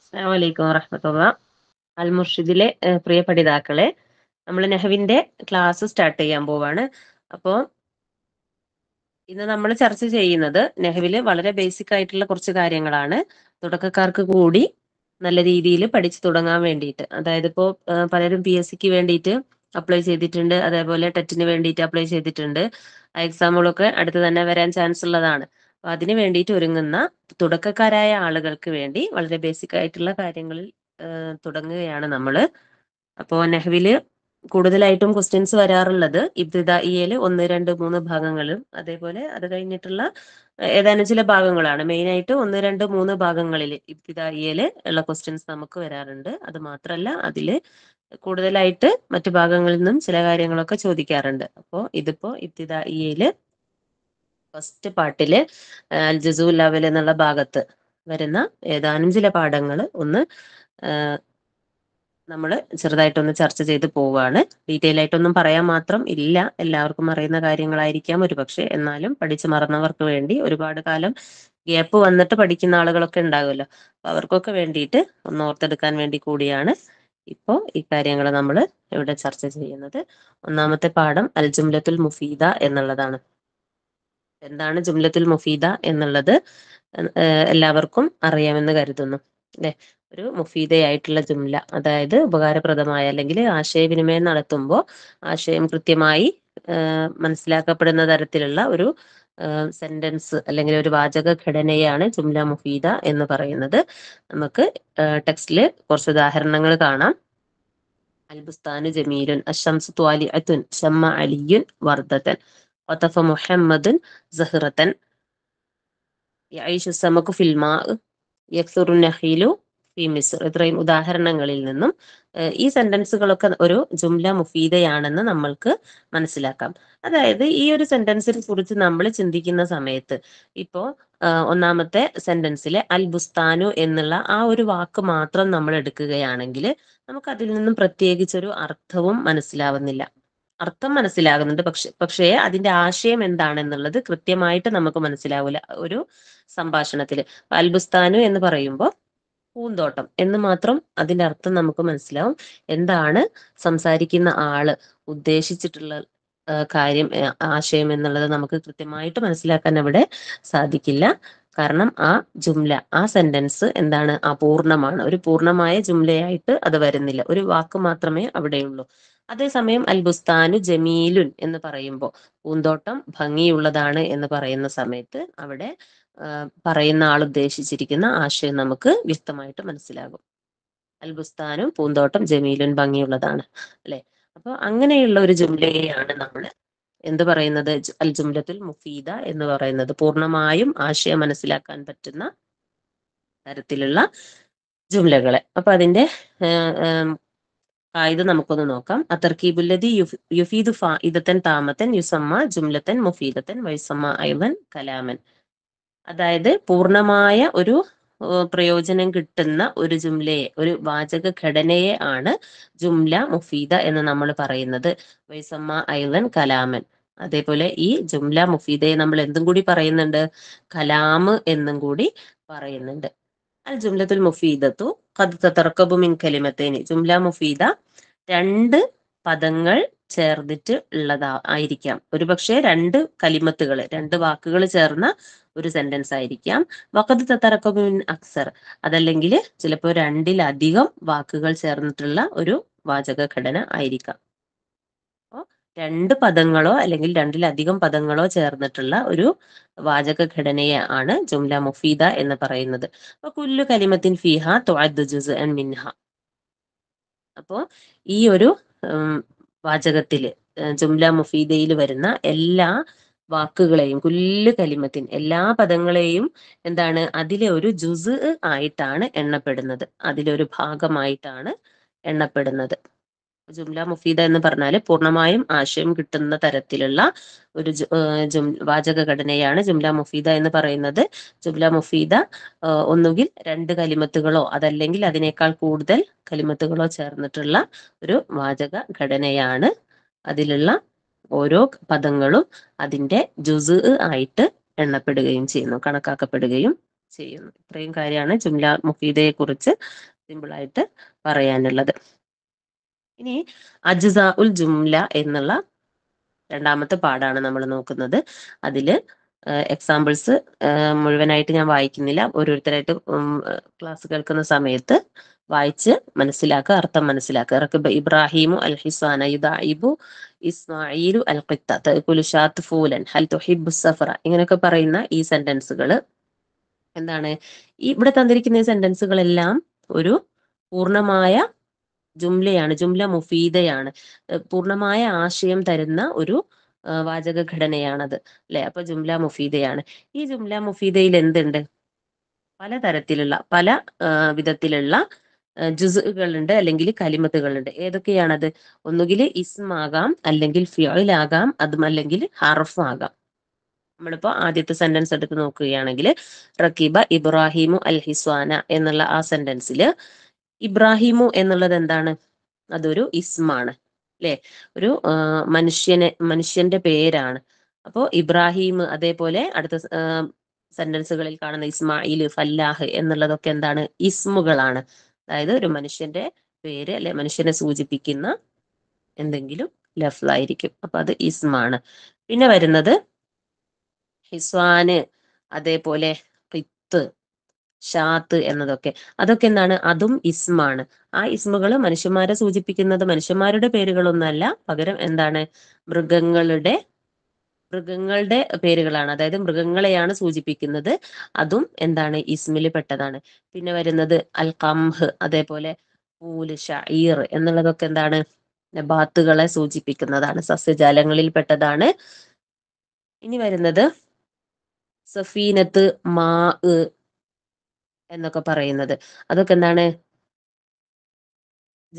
അസ്സാമലൈക്കും വറഹമത്തുള്ള അൽ മുർഷിദിലെ പ്രിയ പഠിതാക്കളെ നമ്മൾ നെഹവിന്റെ ക്ലാസ് സ്റ്റാർട്ട് ചെയ്യാൻ പോവാണ് അപ്പോൾ ഇന്ന് നമ്മൾ ചർച്ച ചെയ്യുന്നത് നെഹവില് വളരെ ബേസിക് ആയിട്ടുള്ള കുറച്ച് കാര്യങ്ങളാണ് തുടക്കക്കാർക്ക് കൂടി നല്ല രീതിയിൽ പഠിച്ചു തുടങ്ങാൻ വേണ്ടിയിട്ട് അതായത് ഇപ്പോൾ പലരും പി എസ് സിക്ക് വേണ്ടിയിട്ട് അപ്ലൈ ചെയ്തിട്ടുണ്ട് അതേപോലെ ടെറ്റിന് വേണ്ടിയിട്ട് അപ്ലൈ ചെയ്തിട്ടുണ്ട് ആ എക്സാമുകളൊക്കെ അടുത്ത് തന്നെ വരാൻ ചാൻസ് ഉള്ളതാണ് അതിന് വേണ്ടിയിട്ട് ഒരുങ്ങുന്ന തുടക്കക്കാരായ ആളുകൾക്ക് വേണ്ടി വളരെ ബേസിക് ആയിട്ടുള്ള കാര്യങ്ങളിൽ തുടങ്ങുകയാണ് നമ്മൾ അപ്പോൾ നെഹ്വില് കൂടുതലായിട്ടും ക്വസ്റ്റ്യൻസ് വരാറുള്ളത് ഇബ്തിദായിയിൽ ഒന്ന് രണ്ട് മൂന്ന് ഭാഗങ്ങളും അതേപോലെ അത് കഴിഞ്ഞിട്ടുള്ള ഏതാനും ചില ഭാഗങ്ങളാണ് മെയിൻ ആയിട്ട് ഒന്ന് രണ്ട് മൂന്ന് ഭാഗങ്ങളിൽ ഇബ്തിദായിയിൽ ഉള്ള ക്വസ്റ്റ്യൻസ് നമുക്ക് വരാറുണ്ട് അത് മാത്രമല്ല അതിൽ കൂടുതലായിട്ട് മറ്റു ഭാഗങ്ങളിൽ നിന്നും ചില കാര്യങ്ങളൊക്കെ ചോദിക്കാറുണ്ട് അപ്പോൾ ഇതിപ്പോ ഇബ്തിദായിയിൽ ഫസ്റ്റ് പാട്ടില് അൽ ലവൽ എന്നുള്ള ഭാഗത്ത് വരുന്ന ഏതാനും ചില പാഠങ്ങൾ ഒന്ന് നമ്മൾ ചെറുതായിട്ടൊന്ന് ചർച്ച ചെയ്ത് പോവുകയാണ് ഡീറ്റെയിൽ ആയിട്ടൊന്നും പറയാൻ മാത്രം ഇല്ല എല്ലാവർക്കും അറിയുന്ന കാര്യങ്ങളായിരിക്കാം ഒരുപക്ഷെ എന്നാലും പഠിച്ചു മറന്നവർക്ക് വേണ്ടി ഒരുപാട് കാലം ഗ്യാപ്പ് വന്നിട്ട് പഠിക്കുന്ന ആളുകളൊക്കെ ഉണ്ടാകുമല്ലോ അപ്പൊ അവർക്കൊക്കെ വേണ്ടിയിട്ട് ഒന്ന് ഓർത്തെടുക്കാൻ വേണ്ടി കൂടിയാണ് ഇപ്പോ ഈ കാര്യങ്ങൾ നമ്മൾ ഇവിടെ ചർച്ച ചെയ്യുന്നത് ഒന്നാമത്തെ പാഠം അൽജുംലത്തുൽ മുഫീദ എന്നുള്ളതാണ് എന്താണ് ജുംലത്തുൽ മുഫീദ എന്നുള്ളത് എല്ലാവർക്കും അറിയാമെന്ന് കരുതുന്നു അല്ലെ ഒരു മുഫീദയായിട്ടുള്ള ജുംല അതായത് ഉപകാരപ്രദമായ അല്ലെങ്കിൽ ആശയവിനിമയം നടത്തുമ്പോൾ ആശയം കൃത്യമായി മനസ്സിലാക്കപ്പെടുന്ന തരത്തിലുള്ള ഒരു സെന്റൻസ് അല്ലെങ്കിൽ ഒരു വാചക ഘടനയാണ് ജുംല മുഫീദ എന്ന് പറയുന്നത് നമുക്ക് ടെക്സ്റ്റിൽ കുറച്ച് ഉദാഹരണങ്ങൾ കാണാം അൽബുസ്താനു ജമീലുൻ അഷംസ് ത്വാലി ഷമ്മ അലിയുൻ വർദ്ധത്തൻ ഒത്തഫ മുഹമ്മദുൻ സഹിറത്തൻ യൈഷു സമകു ഫിൽമാ യക്സുറു നഹീലു ഫി മിസ്ർ ഇത്രയും ഉദാഹരണങ്ങളിൽ നിന്നും ഈ സെന്റൻസുകളൊക്കെ ഒരു ജുംല മുഫീദയാണെന്ന് നമ്മൾക്ക് മനസ്സിലാക്കാം അതായത് ഈ ഒരു സെന്റൻസിനെ കുറിച്ച് നമ്മൾ ചിന്തിക്കുന്ന സമയത്ത് ഇപ്പോ ഒന്നാമത്തെ സെന്റൻസിലെ അൽ ബുസ്താനു എന്നുള്ള ആ ഒരു വാക്ക് മാത്രം നമ്മൾ എടുക്കുകയാണെങ്കിൽ നമുക്ക് അതിൽ നിന്നും പ്രത്യേകിച്ചൊരു അർത്ഥവും മനസ്സിലാവുന്നില്ല അർത്ഥം മനസ്സിലാകുന്നുണ്ട് പക്ഷെ പക്ഷേ അതിന്റെ ആശയം എന്താണെന്നുള്ളത് കൃത്യമായിട്ട് നമുക്ക് മനസ്സിലാവില്ല ഒരു സംഭാഷണത്തിൽ അൽബുസ്ഥാനു എന്ന് പറയുമ്പോൾ പൂന്തോട്ടം എന്ന് മാത്രം അതിന്റെ അർത്ഥം നമുക്ക് മനസ്സിലാവും എന്താണ് സംസാരിക്കുന്ന ആള് ഉദ്ദേശിച്ചിട്ടുള്ള കാര്യം ആശയം എന്നുള്ളത് നമുക്ക് കൃത്യമായിട്ട് മനസ്സിലാക്കാൻ അവിടെ സാധിക്കില്ല കാരണം ആ ജുംല ആ സെന്റൻസ് എന്താണ് അപൂർണമാണ് ഒരു പൂർണ്ണമായ ജുംലയായിട്ട് അത് വരുന്നില്ല ഒരു വാക്ക് മാത്രമേ അവിടെയുള്ളൂ അതേസമയം അൽബുസ്താനു ജമീലുൻ എന്ന് പറയുമ്പോൾ പൂന്തോട്ടം ഭംഗിയുള്ളതാണ് എന്ന് പറയുന്ന സമയത്ത് അവിടെ പറയുന്ന ആൾ ഉദ്ദേശിച്ചിരിക്കുന്ന ആശയം നമുക്ക് വ്യക്തമായിട്ട് മനസ്സിലാകും അൽബുസ്താനും പൂന്തോട്ടം ജമീലുൻ ഭംഗിയുള്ളതാണ് അല്ലെ അപ്പൊ അങ്ങനെയുള്ള ഒരു ജുംലയാണ് നമ്മൾ എന്ത് പറയുന്നത് അൽ ജുംലത്തുൽ മുഫീദ എന്ന് പറയുന്നത് പൂർണ്ണമായും ആശയം മനസ്സിലാക്കാൻ പറ്റുന്ന തരത്തിലുള്ള ജുംലകളെ അപ്പൊ അതിന്റെ ഇത് നമുക്കൊന്ന് നോക്കാം അതർക്കീബുല്ലതി യുഫീദു ഇതത്തൻ താമത്തൻ യുസമ്മ ജുംലത്തൻ മുഫീദത്തൻ വൈസമ്മ ഐവൻ കലാമൻ അതായത് പൂർണമായ ഒരു പ്രയോജനം കിട്ടുന്ന ഒരു ജുംലയെ ഒരു വാചക ഘടനയെ ആണ് ജുംല മുഫീദ എന്ന് നമ്മൾ പറയുന്നത് വൈസമ്മ ഐവൻ കലാമൻ അതേപോലെ ഈ ജുംല മുഫീദയെ നമ്മൾ എന്തും കൂടി പറയുന്നുണ്ട് കലാമ് എന്നും കൂടി പറയുന്നുണ്ട് അൽ ജുംലത്തുൽ മുഫീദത്തു കത് തത്തർക്കബു ജുംല മുഫീദ രണ്ട് പദങ്ങൾ ചേർന്നിട്ട് ഉള്ളതാ ആയിരിക്കാം പക്ഷേ രണ്ട് കലിമത്തുകൾ രണ്ട് വാക്കുകൾ ചേർന്ന ഒരു സെന്റൻസ് ആയിരിക്കാം വക്കത്ത് തത്തറക്കബുമിൻ അക്സർ അതല്ലെങ്കിൽ ചിലപ്പോൾ രണ്ടിലധികം വാക്കുകൾ ചേർന്നിട്ടുള്ള ഒരു വാചക ഘടന ആയിരിക്കാം രണ്ട് പദങ്ങളോ അല്ലെങ്കിൽ രണ്ടിലധികം പദങ്ങളോ ചേർന്നിട്ടുള്ള ഒരു വാചക ഘടനയെ ആണ് ജുംല മുഫീദ എന്ന് പറയുന്നത് അപ്പൊ കുല്ലു കലിമത്തിൻ ഫിഹ തൊഴുസ് മിൻഹ അപ്പോ ഈ ഒരു വാചകത്തില് ജുംല മുഫീദയിൽ വരുന്ന എല്ലാ വാക്കുകളെയും കുല്ലു കലിമത്തിൻ എല്ലാ പദങ്ങളെയും എന്താണ് അതിലെ ഒരു ജുസ് ആയിട്ടാണ് എണ്ണപ്പെടുന്നത് അതിലൊരു ഭാഗമായിട്ടാണ് എണ്ണപ്പെടുന്നത് ജുംല മുഫീദ എന്ന് പറഞ്ഞാൽ പൂർണ്ണമായും ആശയം കിട്ടുന്ന തരത്തിലുള്ള ഒരു വാചക ഘടനയാണ് ജുംല മുഫീദ എന്ന് പറയുന്നത് ജുംല മുഫീദ ഒന്നുകിൽ രണ്ട് കലിമത്തുകളോ അതല്ലെങ്കിൽ അതിനേക്കാൾ കൂടുതൽ കലിമത്തുകളോ ചേർന്നിട്ടുള്ള ഒരു വാചക ഘടനയാണ് അതിലുള്ള ഓരോ പദങ്ങളും അതിന്റെ ജുസ് ആയിട്ട് എണ്ണപ്പെടുകയും ചെയ്യുന്നു കണക്കാക്കപ്പെടുകയും ചെയ്യുന്നു ഇത്രയും കാര്യമാണ് ജുംല മുഫീദയെ കുറിച്ച് സിമ്പിളായിട്ട് പറയാനുള്ളത് ഇനി അജ്സ ഉൽ ജുംല എന്നുള്ള രണ്ടാമത്തെ പാടാണ് നമ്മൾ നോക്കുന്നത് അതില് എക്സാമ്പിൾസ് മുഴുവനായിട്ട് ഞാൻ വായിക്കുന്നില്ല ഓരോരുത്തരായിട്ട് ക്ലാസ് കേൾക്കുന്ന സമയത്ത് വായിച്ച് മനസ്സിലാക്കുക അർത്ഥം മനസ്സിലാക്കുക റക്കിബ് ഇബ്രാഹിമു അൽ ഹിസാന യുദായിബു ഇസ്മായിലു അൽ ഖിത്ത ഫൂലൻ ഹൽ തുഹിബു സഫറ ഇങ്ങനെയൊക്കെ പറയുന്ന ഈ സെന്റൻസുകൾ എന്താണ് ഇവിടെ തന്നിരിക്കുന്ന ഈ സെന്റൻസുകളെല്ലാം ഒരു പൂർണ്ണമായ ജുംലയാണ് ജുംല മുഫീദയാണ് പൂർണ്ണമായ ആശയം തരുന്ന ഒരു വാചക ഘടനയാണത് അല്ലെ അപ്പൊ ജുംല മുഫീദയാണ് ഈ ജുംല മുഫീദയിൽ എന്തുണ്ട് പലതരത്തിലുള്ള പല വിധത്തിലുള്ള ജുസുകളുണ്ട് അല്ലെങ്കിൽ കലിമത്തുകളുണ്ട് ഏതൊക്കെയാണത് ഒന്നുകിൽ ഇസ്മാകാം അല്ലെങ്കിൽ ഫിയോയിലാകാം അതും അല്ലെങ്കിൽ ആകാം നമ്മളിപ്പോ ആദ്യത്തെ സെന്റൻസ് എടുത്ത് നോക്കുകയാണെങ്കിൽ റക്കീബ ഇബ്രാഹിമു അൽ ഹിസ്വാന എന്നുള്ള ആ സെന്റൻസിൽ ഇബ്രാഹിമു എന്നുള്ളത് എന്താണ് അതൊരു ഇസ്മാണ് അല്ലെ ഒരു മനുഷ്യനെ മനുഷ്യന്റെ പേരാണ് അപ്പോ ഇബ്രാഹിം അതേപോലെ അടുത്ത സെന്റൻസുകളിൽ കാണുന്ന ഇസ്മായിൽ ഫല്ലാഹ് എന്നുള്ളതൊക്കെ എന്താണ് ഇസ്മുകളാണ് അതായത് ഒരു മനുഷ്യന്റെ പേര് അല്ലെ മനുഷ്യനെ സൂചിപ്പിക്കുന്ന എന്തെങ്കിലും ലഫ്ലായിരിക്കും അപ്പൊ അത് ഇസ്മാണ് പിന്നെ വരുന്നത് ഹിസ്വാന് അതേപോലെ പിത്ത് ഷാത്ത് എന്നതൊക്കെ അതൊക്കെ എന്താണ് അതും ഇസ്മാണ് ആ ഇസ്മുകൾ മനുഷ്യന്മാരെ സൂചിപ്പിക്കുന്നത് മനുഷ്യന്മാരുടെ പേരുകളൊന്നുമല്ല പകരം എന്താണ് മൃഗങ്ങളുടെ മൃഗങ്ങളുടെ പേരുകളാണ് അതായത് മൃഗങ്ങളെയാണ് സൂചിപ്പിക്കുന്നത് അതും എന്താണ് ഇസ്മിൽ പെട്ടതാണ് പിന്നെ വരുന്നത് അൽ കംഹ് അതേപോലെ പൂല് ഷീർ എന്നുള്ളതൊക്കെ എന്താണ് ബാത്തുകളെ സൂചിപ്പിക്കുന്നതാണ് സസ്യജാലങ്ങളിൽ പെട്ടതാണ് ഇനി വരുന്നത് സഫീനത്ത് മാ എന്നൊക്കെ പറയുന്നത് അതൊക്കെ എന്താണ്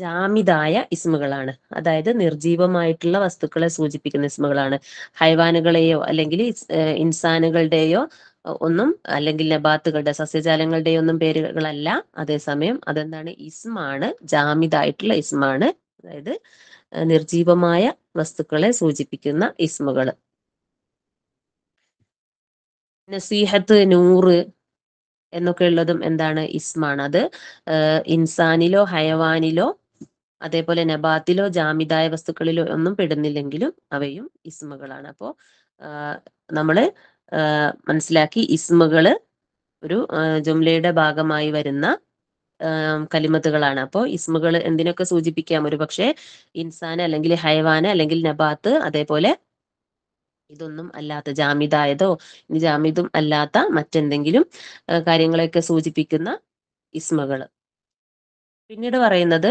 ജാമിതായ ഇസ്മുകളാണ് അതായത് നിർജീവമായിട്ടുള്ള വസ്തുക്കളെ സൂചിപ്പിക്കുന്ന ഇസ്മുകളാണ് ഹൈവാനുകളെയോ അല്ലെങ്കിൽ ഇൻസാനുകളുടെയോ ഒന്നും അല്ലെങ്കിൽ നബാത്തുകളുടെ സസ്യജാലങ്ങളുടെയോ ഒന്നും പേരുകളല്ല അതേസമയം അതെന്താണ് ഇസ്മാണ് ജാമിതായിട്ടുള്ള ഇസ്മാണ് അതായത് നിർജീവമായ വസ്തുക്കളെ സൂചിപ്പിക്കുന്ന ഇസ്മുകൾ നസീഹത്ത് നൂറ് എന്നൊക്കെ ഉള്ളതും എന്താണ് ഇസ്മാണ് അത് ഇൻസാനിലോ ഹയവാനിലോ അതേപോലെ നബാത്തിലോ ജാമിതായ വസ്തുക്കളിലോ ഒന്നും പെടുന്നില്ലെങ്കിലും അവയും ഇസ്മുകളാണ് അപ്പോൾ നമ്മൾ മനസ്സിലാക്കി ഇസ്മുകള് ഒരു ജുംലയുടെ ഭാഗമായി വരുന്ന കലിമത്തുകളാണ് അപ്പോൾ ഇസ്മുകൾ എന്തിനൊക്കെ സൂചിപ്പിക്കാം ഒരു പക്ഷേ ഇൻസാന് അല്ലെങ്കിൽ ഹൈവാന് അല്ലെങ്കിൽ നബാത്ത് അതേപോലെ ഇതൊന്നും അല്ലാത്ത ജാമിദായതോ ഇനി ജാമിദും അല്ലാത്ത മറ്റെന്തെങ്കിലും കാര്യങ്ങളെയൊക്കെ സൂചിപ്പിക്കുന്ന ഇസ്മകൾ പിന്നീട് പറയുന്നത്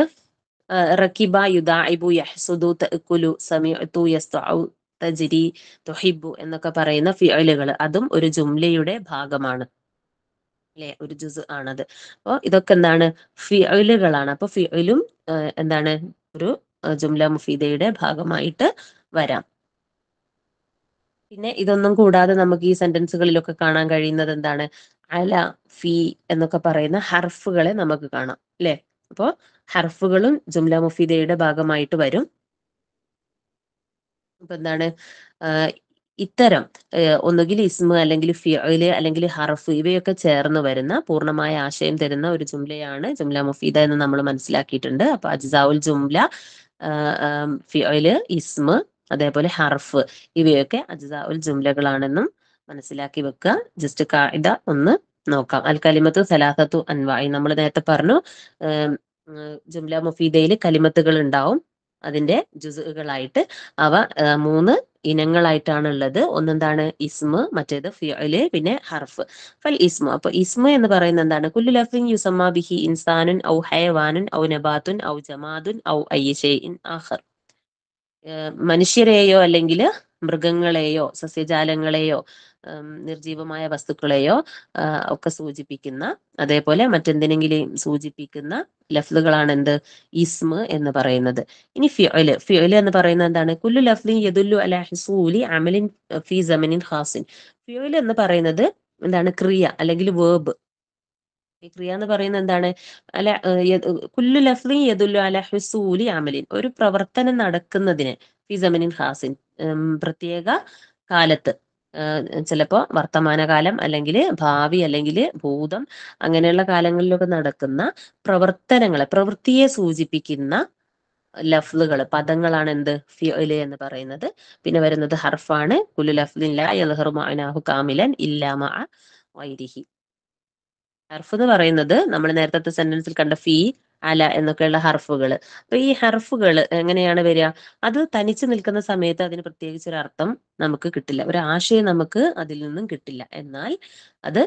റക്കിബ യുദാഇബു യഹ്സുദു തഅ്കുലു സമീഅതു യസ്തഉ തജ്രി തുഹിബു എന്നൊക്കെ പറയുന്ന ഫിഅലുകൾ അതും ഒരു ജുംലയുടെ ഭാഗമാണ് അല്ലെ ഒരു ജുസ് ആണത് അപ്പോൾ ഇതൊക്കെ എന്താണ് ഫിഅലുകളാണ് അപ്പോൾ ഫിഅലും എന്താണ് ഒരു ജുംല മുഫീദയുടെ ഭാഗമായിട്ട് വരാം പിന്നെ ഇതൊന്നും കൂടാതെ നമുക്ക് ഈ സെന്റൻസുകളിലൊക്കെ കാണാൻ കഴിയുന്നത് എന്താണ് അല ഫി എന്നൊക്കെ പറയുന്ന ഹർഫുകളെ നമുക്ക് കാണാം അല്ലെ അപ്പോ ഹർഫുകളും ജുംല മുഫീദയുടെ ഭാഗമായിട്ട് വരും അപ്പൊ എന്താണ് ഇത്തരം ഒന്നുകിൽ ഇസ്മ അല്ലെങ്കിൽ ഫിഅല് അല്ലെങ്കിൽ ഹർഫ് ഇവയൊക്കെ ചേർന്ന് വരുന്ന പൂർണ്ണമായ ആശയം തരുന്ന ഒരു ജുംലയാണ് ജുംല മുഫീദ എന്ന് നമ്മൾ മനസ്സിലാക്കിയിട്ടുണ്ട് അപ്പൊ അജ്സാഉൽ ജുംല ഫിഅല് ഇസ്മ അതേപോലെ ഹർഫ് ഇവയൊക്കെ അജ്സാ ഉൽ ജുംലകളാണെന്നും മനസ്സിലാക്കി വെക്കുക ജസ്റ്റ് കായിത ഒന്ന് നോക്കാം അൽ കലിമത്തു സലാഹത്തു അൻവായി നമ്മൾ നേരത്തെ പറഞ്ഞു ജുംല മുഫീദയിൽ കലിമത്തുകൾ ഉണ്ടാവും അതിന്റെ ജുസുകളായിട്ട് അവ മൂന്ന് ഇനങ്ങളായിട്ടാണ് ഉള്ളത് ഒന്നെന്താണ് ഇസ്മ മറ്റേത് ഫിയല് പിന്നെ ഹർഫ് ഫൽ ഇസ്മ അപ്പൊ ഇസ്മ എന്ന് പറയുന്നത് എന്താണ് കുല്ലു ലഫിൻ യുസമ്മ ബിഹി ഇൻസാനുൻ ഔ ഹയവാനുൻ ഔ നബാത്തുൻ ഔ ജമാദുൻ ഔ അയ്യഷേ ഇൻ ആഹർ മനുഷ്യരെയോ അല്ലെങ്കിൽ മൃഗങ്ങളെയോ സസ്യജാലങ്ങളെയോ നിർജീവമായ വസ്തുക്കളെയോ ഒക്കെ സൂചിപ്പിക്കുന്ന അതേപോലെ മറ്റെന്തിനെങ്കിലും സൂചിപ്പിക്കുന്ന ലഫ്ലുകളാണ് എന്ത് ഇസ്മ എന്ന് പറയുന്നത് ഇനി ഫിഒല് ഫിഒല് എന്ന് പറയുന്നത് എന്താണ് കുല്ലു ലഫ്ലിൻ യദുല്ലു അല ഹിസൂലി അമലിൻ ഫി ജമനിൻ ഹാസിൻ ഫിഒല് എന്ന് പറയുന്നത് എന്താണ് ക്രിയ അല്ലെങ്കിൽ വേർബ് ക്രിയ എന്ന് പറയുന്നത് എന്താണ് അല്ല കുല്ലു ലഫ്ലി യദുല്ലു അല ഹുസൂലി അമലിൻ ഒരു പ്രവർത്തനം നടക്കുന്നതിന് ഫിസമനിൻ ഹാസിൻ പ്രത്യേക കാലത്ത് ചിലപ്പോ വർത്തമാനകാലം അല്ലെങ്കിൽ ഭാവി അല്ലെങ്കിൽ ഭൂതം അങ്ങനെയുള്ള കാലങ്ങളിലൊക്കെ നടക്കുന്ന പ്രവർത്തനങ്ങളെ പ്രവൃത്തിയെ സൂചിപ്പിക്കുന്ന ലഫ്ലുകൾ പദങ്ങളാണ് എന്ത് ഫിഒല് എന്ന് പറയുന്നത് പിന്നെ വരുന്നത് ഹർഫാണ് കുലു ലഫ്ലിൻ ലാ യൽഹർ മാനാഹു കാമിലൻ ഇല്ലാമ വൈരിഹി ഹർഫ് എന്ന് പറയുന്നത് നമ്മൾ നേരത്തെ സെന്റൻസിൽ കണ്ട ഫീ അല എന്നൊക്കെയുള്ള ഹർഫുകൾ അപ്പൊ ഈ ഹർഫുകൾ എങ്ങനെയാണ് വരിക അത് തനിച്ചു നിൽക്കുന്ന സമയത്ത് അതിന് പ്രത്യേകിച്ച് ഒരു അർത്ഥം നമുക്ക് കിട്ടില്ല ഒരു ആശയം നമുക്ക് അതിൽ നിന്നും കിട്ടില്ല എന്നാൽ അത്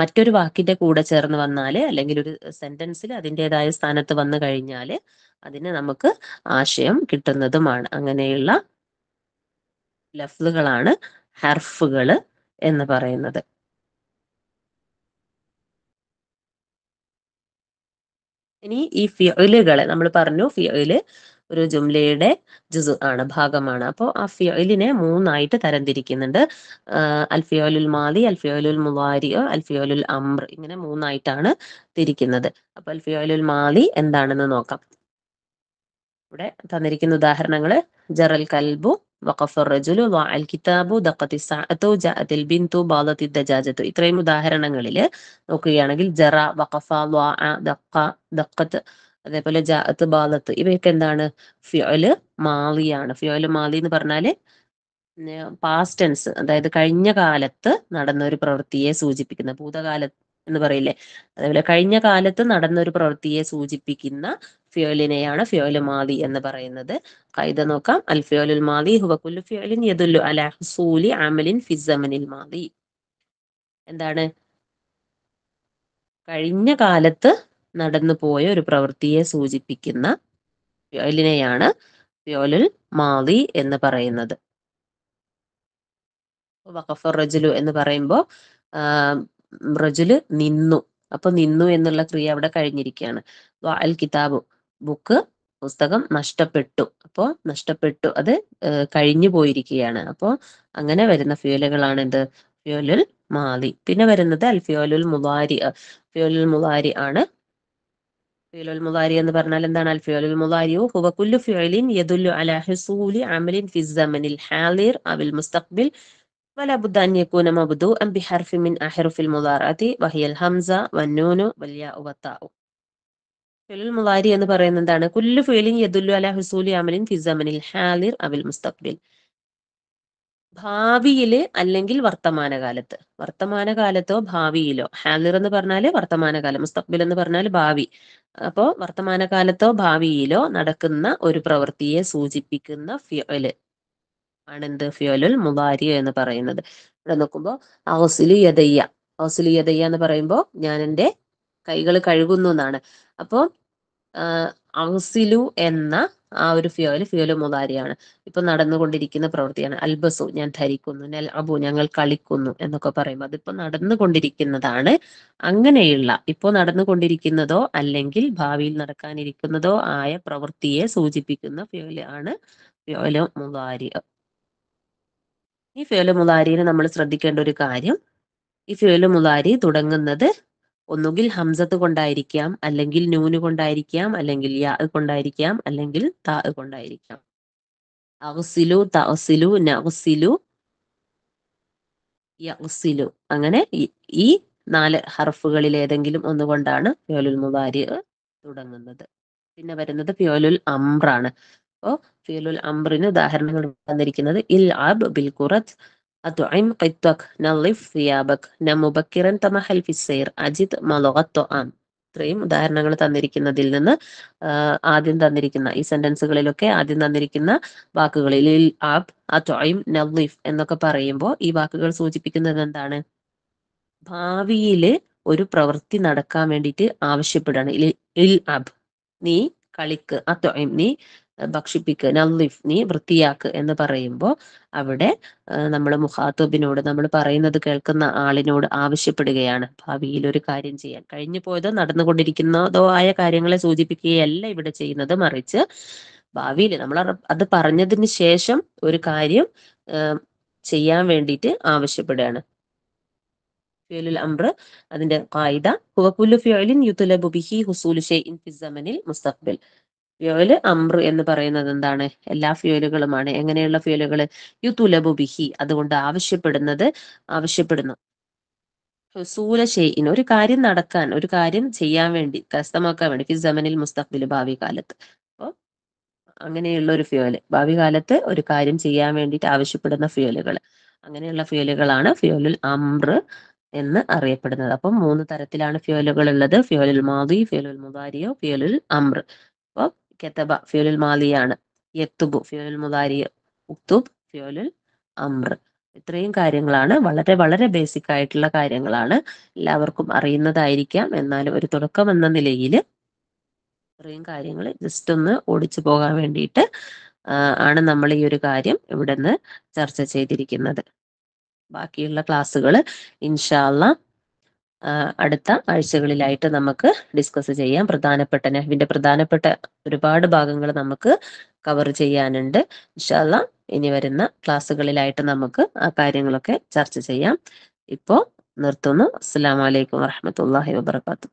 മറ്റൊരു വാക്കിന്റെ കൂടെ ചേർന്ന് വന്നാൽ അല്ലെങ്കിൽ ഒരു സെന്റൻസിൽ അതിൻ്റെതായ സ്ഥാനത്ത് വന്നു കഴിഞ്ഞാല് അതിന് നമുക്ക് ആശയം കിട്ടുന്നതുമാണ് അങ്ങനെയുള്ള ലഫ്ലുകളാണ് ഹർഫുകൾ എന്ന് പറയുന്നത് ഇനി ഈ ഫിയലുകളെ നമ്മൾ പറഞ്ഞു ഫിയല് ഒരു ജുംലയുടെ ജുസു ആണ് ഭാഗമാണ് അപ്പോൾ ആ ഫിയോലിനെ മൂന്നായിട്ട് തരംതിരിക്കുന്നുണ്ട് അൽഫിയോലുൽ മാദി അൽഫിയോലുൽ മുവാരിയോ അൽഫിയോലുൽ അമ്ര ഇങ്ങനെ മൂന്നായിട്ടാണ് തിരിക്കുന്നത് അപ്പൊ അൽഫിയോലുൽ മാദി എന്താണെന്ന് നോക്കാം ഇവിടെ തന്നിരിക്കുന്ന ഉദാഹരണങ്ങള് ജറൽ കൽബു വഖഫ റജുലു വഅൽ കിതാബു ദഖത്തി സാഅത്തു ജഅതിൽ ബിന്തു ബാലത്തി ദജാജത്തു ഇത്രയും ഉദാഹരണങ്ങളിൽ നോക്കുകയാണെങ്കിൽ ജറ വഖഫ ലാ ദഖ ദഖത്ത് അതേപോലെ ജാഅത്ത് ബാലത്ത് ഇവയൊക്കെ എന്താണ് ഫിയോല് മാലിയാണ് ഫിയോല് മാലി എന്ന് പറഞ്ഞാല് പാസ്റ്റ് ടെൻസ് അതായത് കഴിഞ്ഞ കാലത്ത് നടന്ന ഒരു പ്രവൃത്തിയെ സൂചിപ്പിക്കുന്ന ഭൂതകാല എന്ന് പറയില്ലേ അതേപോലെ കഴിഞ്ഞ കാലത്ത് ഒരു പ്രവൃത്തിയെ സൂചിപ്പിക്കുന്ന ഫിയോലിനെയാണ് ഫിയോലു മാതി എന്ന് പറയുന്നത് കൈത നോക്കാം അൽ ഫിയോലുൽ മാതി ഹുബക്കുല്ലു ഫിയോലിൻ യദുല്ലു അലഹസൂലി അമലിൻ ഫിസമനിൽ മാതി എന്താണ് കഴിഞ്ഞ കാലത്ത് നടന്നു പോയ ഒരു പ്രവൃത്തിയെ സൂചിപ്പിക്കുന്ന ഫിയോലിനെയാണ് ഫിയോലുൽ മാതി എന്ന് പറയുന്നത് വഖഫർ റജുലു എന്ന് പറയുമ്പോൾ റജുല് നിന്നു അപ്പൊ നിന്നു എന്നുള്ള ക്രിയ അവിടെ കഴിഞ്ഞിരിക്കുകയാണ് വാൽ കിതാബ് ബുക്ക് പുസ്തകം നഷ്ടപ്പെട്ടു അപ്പോ നഷ്ടപ്പെട്ടു അത് കഴിഞ്ഞു പോയിരിക്കുകയാണ് അപ്പോ അങ്ങനെ വരുന്ന ഫ്യൂലുകളാണ് എന്ത് ഫ്യൂലുൽ മാലി പിന്നെ വരുന്നത് അൽ ഫ്യോലുൽ മുലാരി ഫ്യൂലുൽ മുലാരി ആണ് ഫിയോലുൽ മുലാരി എന്ന് പറഞ്ഞാൽ എന്താണ് അൽ ഫ്യോലുൽ മുലാരിയോ ഹുവ കുല്ലു യദുല്ലു അല ഹുസൂലി അമലിൻ ഫിസമനിൽ ഹാലിർ അവിൽ മുസ്തഖ്ബിൽ ولا بد أن يكون مبدوءا بحرف من أحرف المضارعة وهي الهمزة والنون والياء والطاء ഫിലുൽ മുലാരി എന്ന് പറയുന്നത് എന്താണ് കുല്ലു ഫിലിൻ യദുല്ലു അല ഹുസൂലി അമലിൻ ഫിസമനിൽ ഹാലിർ അബിൽ മുസ്തഖ്ബിൽ ഭാവിയില് അല്ലെങ്കിൽ വർത്തമാനകാലത്ത് വർത്തമാനകാലത്തോ ഭാവിയിലോ ഹാലിർ എന്ന് പറഞ്ഞാല് വർത്തമാനകാലം മുസ്തഖ്ബിൽ എന്ന് പറഞ്ഞാൽ ഭാവി അപ്പോ വർത്തമാനകാലത്തോ ഭാവിയിലോ നടക്കുന്ന ഒരു പ്രവൃത്തിയെ സൂചിപ്പിക്കുന്ന ഫിയല് ആണ് എന്ത് ഫിയോലുൽ മുബാരി എന്ന് പറയുന്നത് ഇവിടെ നോക്കുമ്പോൾ ഔസിലി യദയ്യ ഔസിലി യദയ്യ എന്ന് പറയുമ്പോൾ ഞാൻ എൻ്റെ കൈകൾ കഴുകുന്നു എന്നാണ് അപ്പോൾ ഔസിലു എന്ന ആ ഒരു ഫിയോൽ ഫിയോല് മുതാരിയാണ് ഇപ്പൊ നടന്നുകൊണ്ടിരിക്കുന്ന പ്രവൃത്തിയാണ് അൽബസു ഞാൻ ധരിക്കുന്നു നെൽ അബു ഞങ്ങൾ കളിക്കുന്നു എന്നൊക്കെ പറയുമ്പോൾ അതിപ്പോ നടന്നുകൊണ്ടിരിക്കുന്നതാണ് അങ്ങനെയുള്ള ഇപ്പോ നടന്നുകൊണ്ടിരിക്കുന്നതോ അല്ലെങ്കിൽ ഭാവിയിൽ നടക്കാനിരിക്കുന്നതോ ആയ പ്രവൃത്തിയെ സൂചിപ്പിക്കുന്ന ഫിയോല് ആണ് ഫിയോല് മുതാരി ഈ ഫിയോല് മുലാരിനെ നമ്മൾ ശ്രദ്ധിക്കേണ്ട ഒരു കാര്യം ഈ ഫിയോല് മുലാരി തുടങ്ങുന്നത് ഒന്നുകിൽ ഹംസത്ത് കൊണ്ടായിരിക്കാം അല്ലെങ്കിൽ ന്യൂന് കൊണ്ടായിരിക്കാം അല്ലെങ്കിൽ യാ കൊണ്ടായിരിക്കാം അല്ലെങ്കിൽ താ കൊണ്ടായിരിക്കാം അഹ്സിലു തഹ്സിലു നഹ്സിലു യഹ്സിലു അങ്ങനെ ഈ നാല് ഹർഫുകളിൽ ഏതെങ്കിലും ഒന്നുകൊണ്ടാണ് ഫിയോലുൽ മുബാരി തുടങ്ങുന്നത് പിന്നെ വരുന്നത് ഫിയോലുൽ അംറാണ് അപ്പോൾ ഫീലുൽ അമ്രിന് ഉദാഹരണങ്ങൾ തന്നിരിക്കുന്നത് ഇൽ ആബ് ബിൽ കുറത്ത് ഇത്രയും ഉദാഹരണങ്ങൾ തന്നിരിക്കുന്നതിൽ നിന്ന് ആദ്യം തന്നിരിക്കുന്ന ഈ സെന്റൻസുകളിലൊക്കെ ആദ്യം തന്നിരിക്കുന്ന വാക്കുകളിൽ എന്നൊക്കെ പറയുമ്പോൾ ഈ വാക്കുകൾ സൂചിപ്പിക്കുന്നത് എന്താണ് ഭാവിയിൽ ഒരു പ്രവൃത്തി നടക്കാൻ വേണ്ടിയിട്ട് ആവശ്യപ്പെടുകയാണ് ഇൽ അബ് നീ കളിക്ക് അത്വയും നീ ഭക്ഷിപ്പിക്കുക നല്ലിഫ് നീ വൃത്തിയാക്ക് എന്ന് പറയുമ്പോൾ അവിടെ നമ്മൾ മുഹാത്തോബിനോട് നമ്മൾ പറയുന്നത് കേൾക്കുന്ന ആളിനോട് ആവശ്യപ്പെടുകയാണ് ഭാവിയിൽ ഒരു കാര്യം ചെയ്യാൻ കഴിഞ്ഞു പോയതോ നടന്നുകൊണ്ടിരിക്കുന്നതോ ആയ കാര്യങ്ങളെ സൂചിപ്പിക്കുകയല്ല ഇവിടെ ചെയ്യുന്നത് മറിച്ച് ഭാവിയിൽ നമ്മൾ അത് പറഞ്ഞതിന് ശേഷം ഒരു കാര്യം ചെയ്യാൻ വേണ്ടിയിട്ട് ആവശ്യപ്പെടുകയാണ് അംറ് അതിന്റെ കായിദ ഹുവ കുല്ലു ഫിയലിൻ യുതുലബു ബിഹി ഹുസൂലു ഷൈഇൻ ഫിസ്സമനിൽ ഫ്യൂല് അമ്ര എന്ന് പറയുന്നത് എന്താണ് എല്ലാ ഫ്യൂലുകളുമാണ് എങ്ങനെയുള്ള ഫ്യൂലുകൾ യു തുലബു ബിഹി അതുകൊണ്ട് ആവശ്യപ്പെടുന്നത് ആവശ്യപ്പെടുന്നു ഹുസൂല ഒരു കാര്യം നടക്കാൻ ഒരു കാര്യം ചെയ്യാൻ വേണ്ടി കരസ്ഥമാക്കാൻ വേണ്ടി ഫി ജമനിൽ മുസ്തഖ്ബിൽ ഭാവി കാലത്ത് അപ്പോൾ അങ്ങനെയുള്ള ഒരു ഫ്യൂല് ഭാവി കാലത്ത് ഒരു കാര്യം ചെയ്യാൻ വേണ്ടിയിട്ട് ആവശ്യപ്പെടുന്ന ഫ്യൂലുകൾ അങ്ങനെയുള്ള ഫ്യൂലുകളാണ് ഫ്യൂലുൽ അമ്ര എന്ന് അറിയപ്പെടുന്നത് അപ്പം മൂന്ന് തരത്തിലാണ് ഫ്യൂലുകൾ ഉള്ളത് ഫ്യൂലുൽ മാദി ഫ്യൂലുൽ മുദാരിയോ ഫ്യൂലുൽ അമ്ര അപ്പോൾ കെത്തബ ഫ്യൂലുൽ മാലിയാണ് യക്തുബു ഫ്യൂലുൽ മുദാരി ഉത്തുബ് ഫ്യൂലുൽ അമ്ര ഇത്രയും കാര്യങ്ങളാണ് വളരെ വളരെ ബേസിക് ആയിട്ടുള്ള കാര്യങ്ങളാണ് എല്ലാവർക്കും അറിയുന്നതായിരിക്കാം എന്നാലും ഒരു തുടക്കം എന്ന നിലയിൽ ഇത്രയും കാര്യങ്ങൾ ജസ്റ്റ് ഒന്ന് ഓടിച്ചു പോകാൻ വേണ്ടിയിട്ട് ആണ് നമ്മൾ ഈ ഒരു കാര്യം ഇവിടെ നിന്ന് ചർച്ച ചെയ്തിരിക്കുന്നത് ബാക്കിയുള്ള ക്ലാസ്സുകൾ ഇൻഷാല്ല അടുത്ത ആഴ്ചകളിലായിട്ട് നമുക്ക് ഡിസ്കസ് ചെയ്യാം പ്രധാനപ്പെട്ട നെഹ്വിന്റെ പ്രധാനപ്പെട്ട ഒരുപാട് ഭാഗങ്ങൾ നമുക്ക് കവർ ചെയ്യാനുണ്ട് ഇൻഷാല്ല ഇനി വരുന്ന ക്ലാസ്സുകളിലായിട്ട് നമുക്ക് ആ കാര്യങ്ങളൊക്കെ ചർച്ച ചെയ്യാം ഇപ്പോ നിർത്തുന്നു അസ്സാം വലൈക്കും വാഹമത്തല്ലാഹി വാത്തു